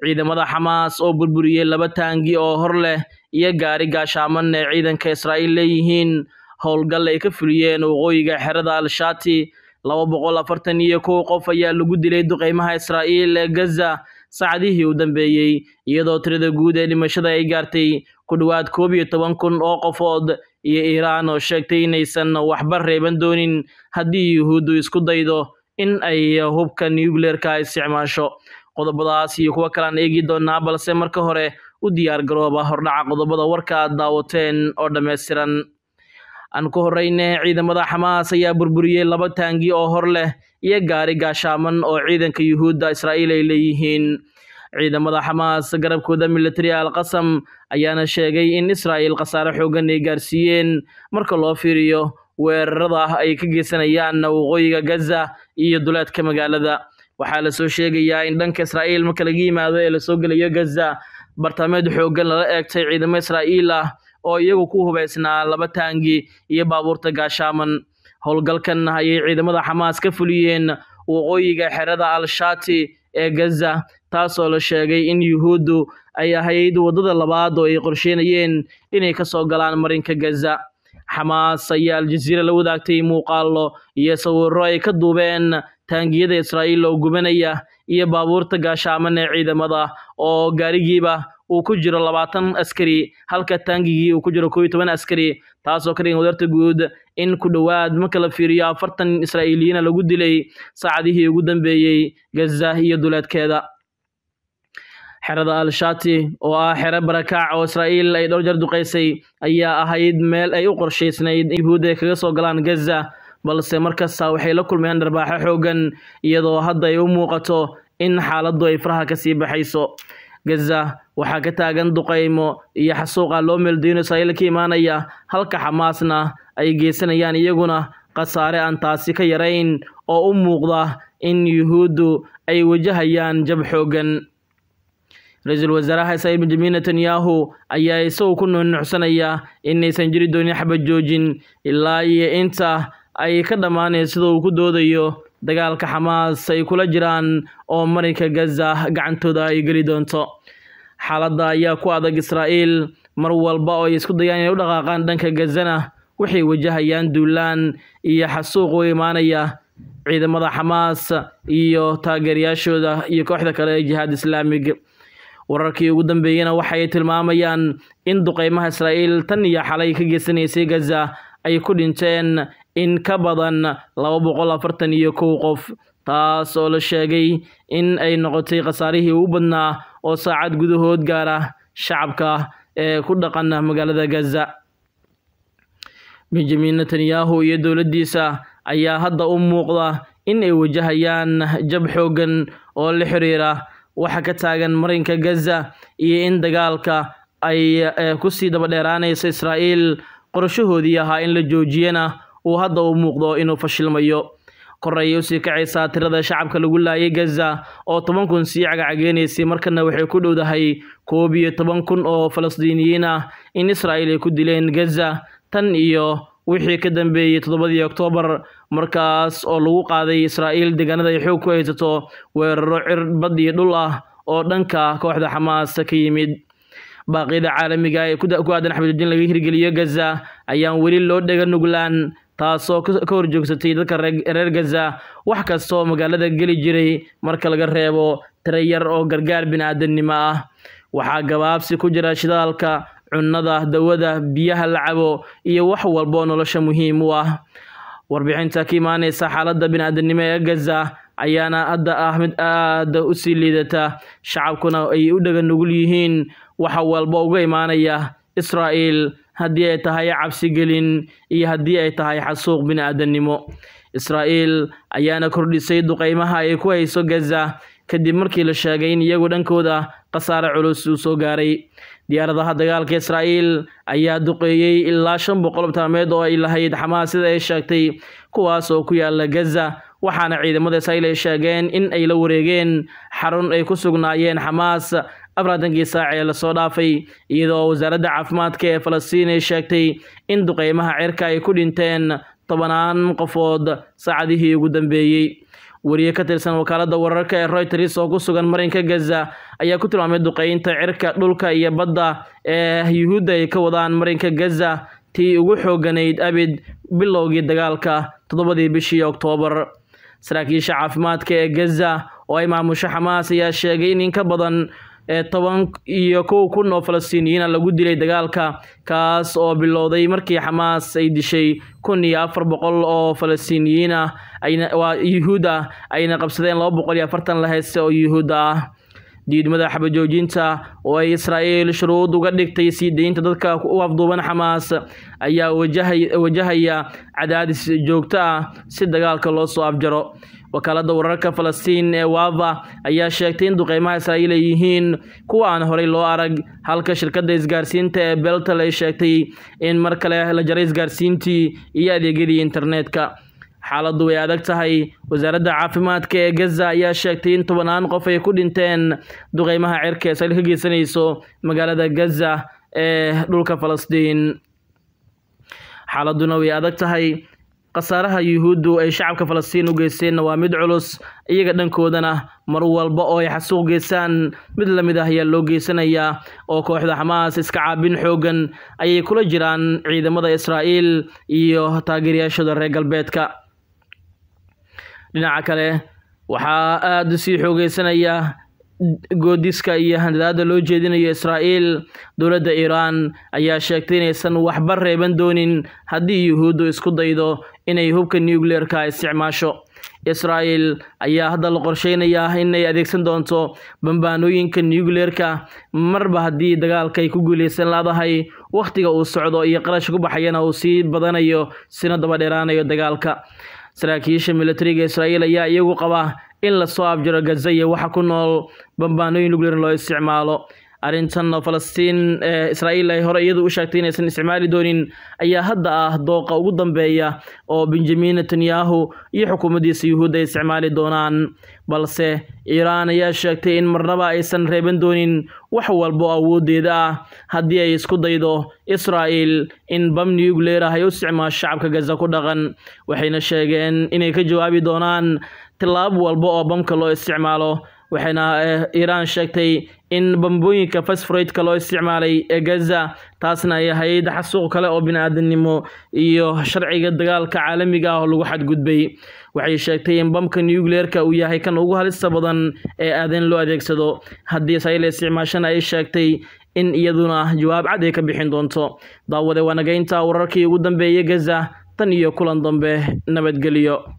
ciidamada xamaas oo burburiyey laba taangi oo hor leh iyo gaari gaashaaman ee ciidanka israa'iil leeyihiin howlgal ay ka fuliyeen waqooyiga xerada alshaati shaati laba boqol afartan iyo kow qof ayaa lagu dilay duqeymaha israa'iil ee gaza saacadihii u dambeeyey iyadoo tirada guud ee dhimashada ay gaartay ku dhawaad koob iyo toban kun oo qofood iyo iiraan oo sheegtay inaysan waxba reeban doonin haddii yuhuuddu isku daydo in ay hubka nucleerka isticmaasho qodobadaas iyo kuwo kalean eegi doonaa balse marka hore u diyaar garooba hordhaca qodobada warka aad daawateen oo dhammaystiran aan ku horeyne ciidamada xamaas ayaa burburiyey laba taangi oo hor leh iyo gaari gaashaaman oo ciidanka yuhuudda israa'iil ay leeyihiin ciidamada xamaas garabkooda militari alqasam ayaana sheegay in israa'iil khasaare xoogan ay gaarsiiyeen marka loo fiiriyo weerarada ay ka geysanayaan waqooyiga gaza iyo duleedka magaalada waxaa lasoo sheegayaa in dhanka israa'iil marka laga yimaado ee lasoo gelayo gaza bartaameed xooggan lala eegtay ciidamo israa'iil ah oo iyagu ku hubaysnaa laba taangi iyo baabuurta gaashaaman howlgalkan ayay ciidamada xamaas ka fuliyeen waqooyiga xerada al-shaati ee gaza taasoo la sheegay in yuhuuddu ay ahayd waddada labaad oo ay qorsheynayeen inay ka soo galaan marinka gaza xamaas ayaa aljaziira la wadaagtay muuqaallo iyo sawirro ay ka duubeen taangiyada Israa'iil oo gubanaya iyo baabuurta gaashaamana ciidamada oo gaarigiiba uu ku jiro labaatan askari halka taangigii uu ku jiro koob toban askari taasoo ka dhigan wadarta guud in ku dhowaad marka la fiiriyo afartan israa'iiliyiina lagu dilay saacadihii ugu dambeeyey gaza iyo duleedkeeda xerada al oo ah xero barakaac oo israa'iil ay dhowr jar duqaysay ayaa ahayd meel ay u qorshaysnayd in ay kaga soo galaan gaza balse markasta waxay la kulmeen dharbaaxo xooggan iyadoo hadda ay u muuqato in xaaladdu ay faraha kasii baxayso gaza waxaa ka taagan duqaymo iyo xasuuqa loo meeldeyno israa'iil ka imaanaya halka xamaasna ay geysanayaan iyaguna khasaare aan taasi ka yarayn oo u muuqda in yuhuuddu ay wajahayaan jab xooggan ra-iisul wasaaraha israa'iil benjamin netanyahu ayaa isagu ku nuunuucsanaya inaysan jiri doonin xabad joojin ilaa iyo inta ay ka dhammaaneen sida uu ku doodayo dagaalka xamaas ay kula jiraan oo marinka gaza gacantooda ay geli doonto xaaladda ayaa ku adag israa'iil mar walba oo ay isku dayaan inay u dhaqaaqaan dhanka gazana waxay wajahayaan duulaan iyo xasuuq uu imaanaya ciidamada xamaas iyo taageerayaashooda iyo kooxda kale ee jihaad islaamig wararkii ugu dambeeyena waxa tilmaamayaan in duqeymaha israa'iil tan iyo xalay ka geysanaysay gaza ay ku dhinteen in ka badan laba boqol afartan iyo kow qof taas oo la sheegay in ay noqotay khasaarihii ugu badnaa oo saacad gudahood gaara ah shacabka ee ku dhaqan magaalada gaza benjamin netanyahu iyo dowladdiisa ayaa hadda u muuqda in ay wajahayaan jab xooggan oo la xiriira waxa ka taagan marinka gaza iyo in dagaalka ay eh, kusii daba dheeraanaysa israa'iil qorshahoodii ahaa in la joojiyana uu hadda u muuqdo inuu fashilmayo korayay usii kacaysaa tirada shacabka lagu laayay gaza oo toban kun sii cagacageynaysay markana waxay ku dhowdahay koob iyo toban kun oo falastiiniyiin ah in israa'iil ay ku dileen gaza tan iyo wixii ka dambeeyey toddobadii oktoobar markaas oo lagu qaaday israa'iil deegaanada ay xoog ku haysato weeraro cirbad iyo dhul ah oo dhanka kooxda xamaas ka yimid baaqyada caalamiga ah ee ku aadan xabadujin laga hirgeliyo gaza ayaan weli loo dhega nuglaan taasoo ka hor joogsatay dadka reer gaza wax kastoo magaalada geli jiray marka laga reebo tareyar oo gargaar bini-aadamnimo ah waxaa gabaabsi ku jira shidaalka cunnada dawada biyaha la cabo iyo wax walboo nolosha muhiim u ah warbixinta ka imaaneysa xaaladda bini ee gaza ayaana hadda ah mid aada u sii liidata shacabkuna ay u dhaga nugul yihiin waxa walba uga imaanaya israa'iil haddii ay tahay cabsigelin iyo haddii ay tahay xasuuq bini'aadannimo israa'iil ayaana kordhisay duqeymaha ay ku hayso gaza kadib markii la sheegay in iyagu dhankooda khasaare culus uu soo gaaray diyaaradaha dagaalka israa'iil ayaa duqeeyey ilaa shan boqol bataameed oo ay lahayd xamaas sida ay sheegtay kuwaas oo ku yaalla gaza waxaana ciidamada israa'iil ay sheegeen in ay la wareegeen xarun ay ku sugnaayeen xamaas afaratankii saac ee lasoo dhaafay iyadoo wasaaradda caafimaadka ee falastiin ay sheegtay in duqeymaha cirka ay ku dhinteen tobanaan qofood saacadihii ugu dambeeyey wariye ka tirsan wakaaladda wararka ee royters oo ku sugan marinka gaza ayaa ku tilmaamay duqeynta cirka dhulka iyo badda ee yuhuudda ay ka wadaan marinka gaza tii ugu xooganayd abid bilowgii dagaalka toddobadii bishii oktoobar saraakiisha caafimaadka ee gaza oo ay maamusho xamaas ayaa sheegay in in ka badan toban iyo kow kun oo falastiiniyiina lagu dilay dagaalka kaas oo bilowday markii xamaas ay dishay kun iyo afar boqol oo falastiiniyiin ah yuhuud ah ayna qabsadeen laba boqol iyo afartan la heese oo yuhuud ah diidmada xabajoojinta oo ay israa'iil shuruud uga dhigtay sii deynta dadka u afduuban xamaas ayaa wajahaya cadaadis joogto ah si dagaalka loo soo afjaro wakaalada wararka falastiin ee wava ayaa sheegtay in duqeymaha israa'iil ay yihiin kuwa aan horey loo arag halka shirkadda isgaarsiinta ee beltal ay sheegtay in mar kale la jaray isgaarsiintii iyo adeegyadii internetka xaaladdu way adag tahay wasaaradda caafimaadka ee gaza ayaa sheegtay in tobanaan qof ay ku dhinteen duqeymaha cirka israel ka geysanayso magaalada gaza ee dhulka falastiin xaaladuna way adag tahay khasaaraha yuhuuddu ay shacabka falastiin u geysteenna waa mid culus iyaga dhankoodana mar walba oo ay xasuuq geystaan mid lamid ah ayaa loo geysanayaa oo kooxda xamaas iska caabin xooggan ayay kula jiraan ciidamada israa'iil iyo taageerayaashooda reer galbeedka dhinaca kale waxaa aada sii xoogeysanaya goodiska iyo handadaada loo jeedinayo israa'iil dowladda iiraan ayaa sheegtay inaysan waxba reeban doonin haddii yuhuuddu isku daydo inay hubka nucleerka isticmaasho israa'il ayaa hadda la qorsheynayaa inay adeegsan doonto bambaanooyinka nucleerka marba haddii dagaalkay ku guuleysan laadahay wakhtiga uu socdo iyo qarashka ku baxayana uu sii badanayo sina daba dheeraanayo dagaalka saraakiisha milatariga israa'iil ayaa iyagu qaba in lasoo afjaro gaza iyo waxa ku nool bambaanooyin luglerin loo isticmaalo arrintan oo falastiin ee eh, israa'iil ay hore iyadu u sheegtay inaysan isticmaali doonin ayaa hadda ah dooqa ugu dambeeya oo benjamin netanyahu iyo xukuumaddiisa yuhuud ay isticmaali doonaan balse iiraan ayaa sheegtay in marnaba aysan reeban doonin wax walba awooddeeda ah haddii ay isku daydo israa'iil in bam niyug ah ay u isticmaal shacabka gaza ku dhaqan waxayna sheegeen inay ka jawaabi doonaan tillaab walba oo bamka loo isticmaalo waxayna eh, iiraan sheegtay in bambooyinka fasforaytka loo isticmaalay ee gaza taasna ay ahayd xasuuq kale oo bini-aadamnimo iyo sharciga dagaalka caalamiga ah oo lagu xadgudbay waxay sheegtay in bamka nucleerka uu yahay kan ugu halista badan ee aadan loo adeegsado haddii israel isticmaashana ay sheegtay in iyaduna jawaab cad ay ka bixin doonto daawade waanagaynta wararkii ugu dambeeyey gaza tan iyo kulan dambe nabadgelyo